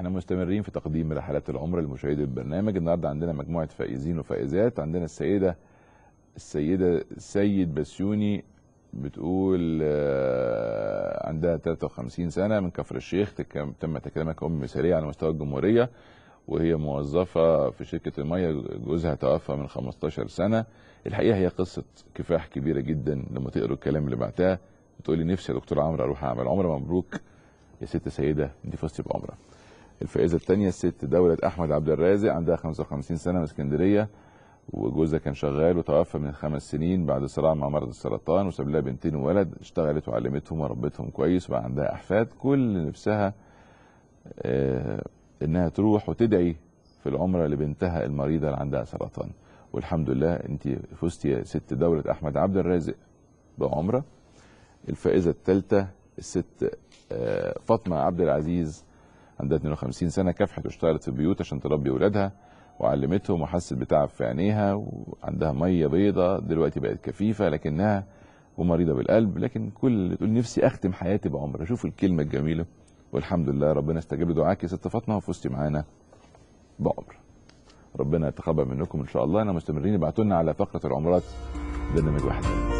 احنا مستمرين في تقديم رحلات العمر لمشاهدي البرنامج النهارده عندنا مجموعه فائزين وفائزات عندنا السيده السيده سيد بسيوني بتقول آه، عندها 53 سنه من كفر الشيخ تم تكريمها كأم مثاليه على مستوى الجمهوريه وهي موظفه في شركه الميه جوزها توفى من 15 سنه الحقيقه هي قصه كفاح كبيره جدا لما تقروا الكلام اللي بعتها بتقولي نفسي يا دكتور عمرو اروح اعمل عمره مبروك يا ست سيده انت فزتي بعمره الفائزه الثانيه الست دوله احمد عبد الرازق عندها 55 سنه من اسكندريه وجوزها كان شغال وتوفى من خمس سنين بعد صراع مع مرض السرطان وساب لها بنتين وولد اشتغلت وعلمتهم وربتهم كويس وبقى عندها احفاد كل نفسها اه انها تروح وتدعي في العمره لبنتها المريضه اللي عندها سرطان والحمد لله انت فزتي يا ست دوله احمد عبد الرازق بعمره الفائزه الثالثه الست آه، فاطمه عبد العزيز عندها 52 سنه كافحت واشتغلت في البيوت عشان تربي اولادها وعلمتهم وحست بتعب في عينيها وعندها ميه بيضة دلوقتي بقت كفيفه لكنها ومريضه بالقلب لكن كل اللي تقول نفسي اختم حياتي بعمر اشوف الكلمه الجميله والحمد لله ربنا استجاب لدعائك يا ست فاطمه وفزتي معانا بعمر ربنا يتقبل منكم ان شاء الله انا نعم، مستمرين ابعتوا لنا على فقره العمرات برنامج واحد